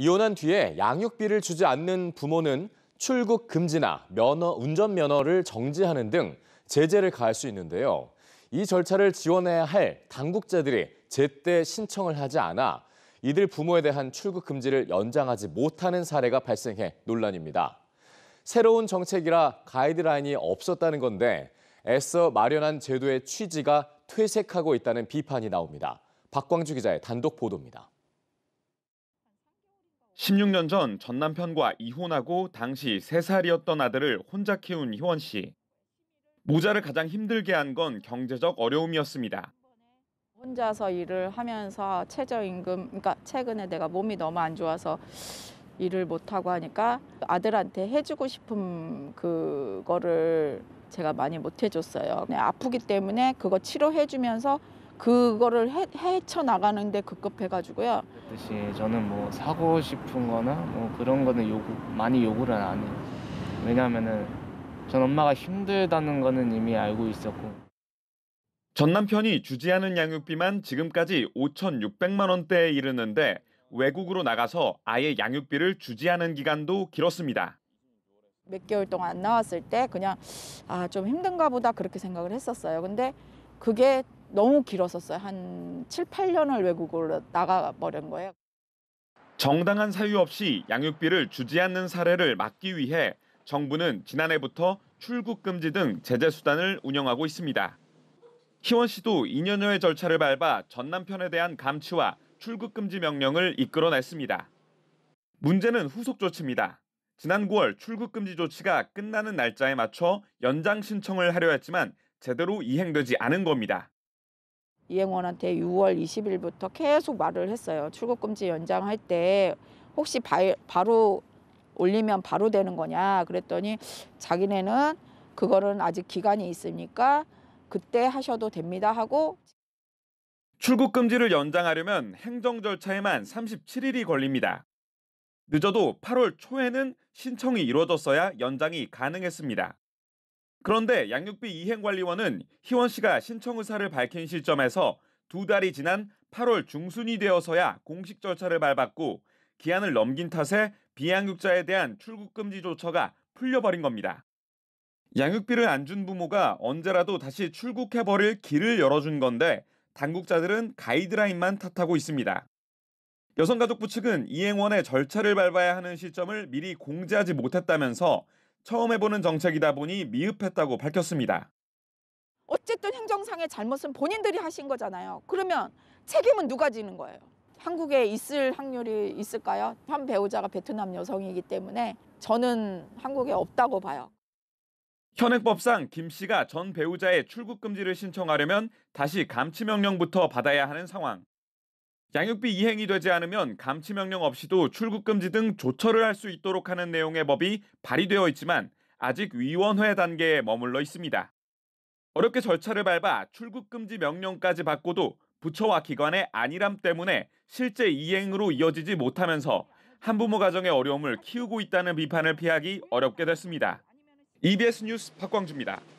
이혼한 뒤에 양육비를 주지 않는 부모는 출국 금지나 면허, 운전 면허를 정지하는 등 제재를 가할 수 있는데요. 이 절차를 지원해야 할 당국자들이 제때 신청을 하지 않아 이들 부모에 대한 출국 금지를 연장하지 못하는 사례가 발생해 논란입니다. 새로운 정책이라 가이드라인이 없었다는 건데 애써 마련한 제도의 취지가 퇴색하고 있다는 비판이 나옵니다. 박광주 기자의 단독 보도입니다. 16년 전전 남편과 이혼하고 당시 3살이었던 아들을 혼자 키운 희원 씨. 모자를 가장 힘들게 한 건 경제적 어려움이었습니다. 혼자서 일을 하면서 최저임금, 그러니까 최근에 내가 몸이 너무 안 좋아서 일을 못하고 하니까 아들한테 해주고 싶은 그거를 제가 많이 못 해줬어요. 아프기 때문에 그거 치료해주면서 그거를 헤, 헤쳐 나가는데 급급해가지고요. 뜻이 저는 뭐 사고 싶은 거나 뭐 그런 거는 요구 많이 요구를 안 해요. 왜냐면은 전 엄마가 힘들다는 거는 이미 알고 있었고. 전 남편이 주지 않은 양육비만 지금까지 5,600만 원대에 이르는데 외국으로 나가서 아예 양육비를 주지 않은 기간도 길었습니다. 몇 개월 동안 안 나왔을 때 그냥 아 좀 힘든가 보다 그렇게 생각을 했었어요. 근데 그게 너무 길었었어요. 한 7, 8년을 외국으로 나가버린 거예요. 정당한 사유 없이 양육비를 주지 않는 사례를 막기 위해 정부는 지난해부터 출국 금지 등 제재 수단을 운영하고 있습니다. 희원 씨도 2년여의 절차를 밟아 전 남편에 대한 감치와 출국 금지 명령을 이끌어냈습니다. 문제는 후속 조치입니다. 지난 9월 출국 금지 조치가 끝나는 날짜에 맞춰 연장 신청을 하려 했지만 제대로 이행되지 않은 겁니다. 이행원한테 6월 20일부터 계속 말을 했어요. 출국 금지 연장할 때 혹시 바, 바로 올리면 바로 되는 거냐 그랬더니 자기네는 그거는 아직 기간이 있으니까 그때 하셔도 됩니다 하고 출국 금지를 연장하려면 행정 절차에만 37일이 걸립니다. 늦어도 8월 초에는 신청이 이루어졌어야 연장이 가능했습니다. 그런데 양육비 이행관리원은 희원 씨가 신청 의사를 밝힌 시점에서 두 달이 지난 8월 중순이 되어서야 공식 절차를 밟았고 기한을 넘긴 탓에 비양육자에 대한 출국금지 조처가 풀려버린 겁니다. 양육비를 안 준 부모가 언제라도 다시 출국해버릴 길을 열어준 건데 당국자들은 가이드라인만 탓하고 있습니다. 여성가족부 측은 이행원의 절차를 밟아야 하는 시점을 미리 공지하지 못했다면서 처음 해보는 정책이다 보니 미흡했다고 밝혔습니다. 어쨌든 행정상의 잘못은 본인들이 하신 거잖아요. 그러면 책임은 누가 지는 거예요? 한국에 있을 확률이 있을까요? 한 배우자가 베트남 여성이기 때문에 저는 한국에 없다고 봐요. 현행법상 김 씨가 전 배우자의 출국 금지를 신청하려면 다시 감치 명령부터 받아야 하는 상황. 양육비 이행이 되지 않으면 감치 명령 없이도 출국 금지 등 조처를 할 수 있도록 하는 내용의 법이 발의되어 있지만 아직 위원회 단계에 머물러 있습니다. 어렵게 절차를 밟아 출국 금지 명령까지 받고도 부처와 기관의 안일함 때문에 실제 이행으로 이어지지 못하면서 한부모 가정의 어려움을 키우고 있다는 비판을 피하기 어렵게 됐습니다. EBS 뉴스 박광주입니다.